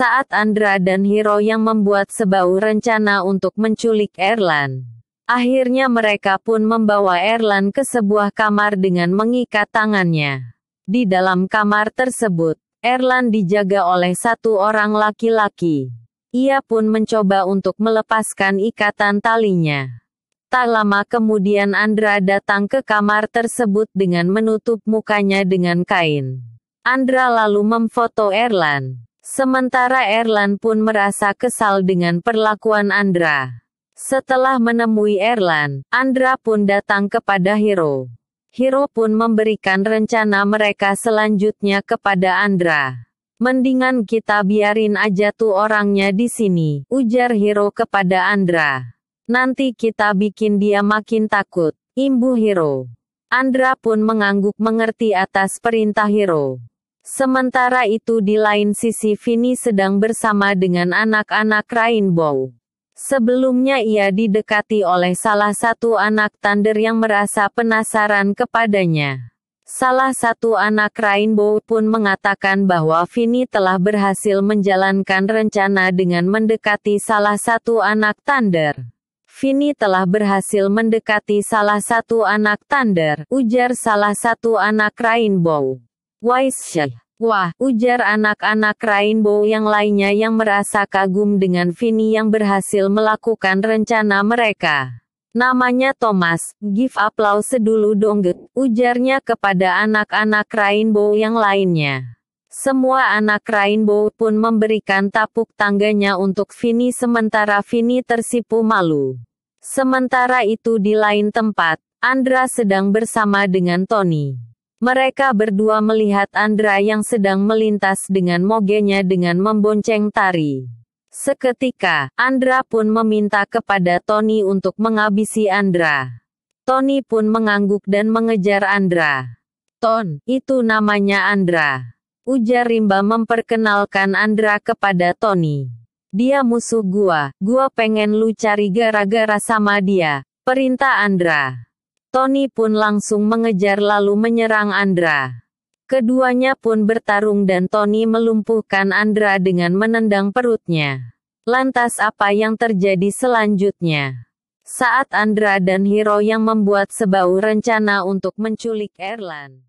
saat Andra dan Hiro yang membuat sebau rencana untuk menculik Erlan. Akhirnya mereka pun membawa Erlan ke sebuah kamar dengan mengikat tangannya. Di dalam kamar tersebut, Erlan dijaga oleh satu orang laki-laki. Ia pun mencoba untuk melepaskan ikatan talinya. Tak lama kemudian Andra datang ke kamar tersebut dengan menutup mukanya dengan kain. Andra lalu memfoto Erlan. Sementara Erlan pun merasa kesal dengan perlakuan Andra. Setelah menemui Erlan, Andra pun datang kepada Hiro. Hiro pun memberikan rencana mereka selanjutnya kepada Andra. Mendingan kita biarin aja tuh orangnya di sini, ujar Hiro kepada Andra. Nanti kita bikin dia makin takut, imbu Hiro. Andra pun mengangguk mengerti atas perintah Hiro. Sementara itu di lain sisi Vini sedang bersama dengan anak-anak Rainbow. Sebelumnya ia didekati oleh salah satu anak Thunder yang merasa penasaran kepadanya. Salah satu anak Rainbow pun mengatakan bahwa Vini telah berhasil menjalankan rencana dengan mendekati salah satu anak Thunder. Vini telah berhasil mendekati salah satu anak Thunder, ujar salah satu anak Rainbow. Waisyah. Wah, ujar anak-anak Rainbow yang lainnya yang merasa kagum dengan Vini yang berhasil melakukan rencana mereka. Namanya Thomas, give applause sedulu dong ge, ujarnya kepada anak-anak Rainbow yang lainnya. Semua anak Rainbow pun memberikan tapuk tangganya untuk Vini sementara Vini tersipu malu. Sementara itu di lain tempat, Andra sedang bersama dengan Tony. Mereka berdua melihat Andra yang sedang melintas dengan mogenya dengan membonceng tari. Seketika, Andra pun meminta kepada Tony untuk menghabisi Andra. Tony pun mengangguk dan mengejar Andra. Ton, itu namanya Andra. Ujar Rimba memperkenalkan Andra kepada Tony. Dia musuh gua, gua pengen lu cari gara-gara sama dia. Perintah Andra. Tony pun langsung mengejar lalu menyerang Andra. Keduanya pun bertarung dan Tony melumpuhkan Andra dengan menendang perutnya. Lantas apa yang terjadi selanjutnya? Saat Andra dan Hiro yang membuat sebau rencana untuk menculik Erlan.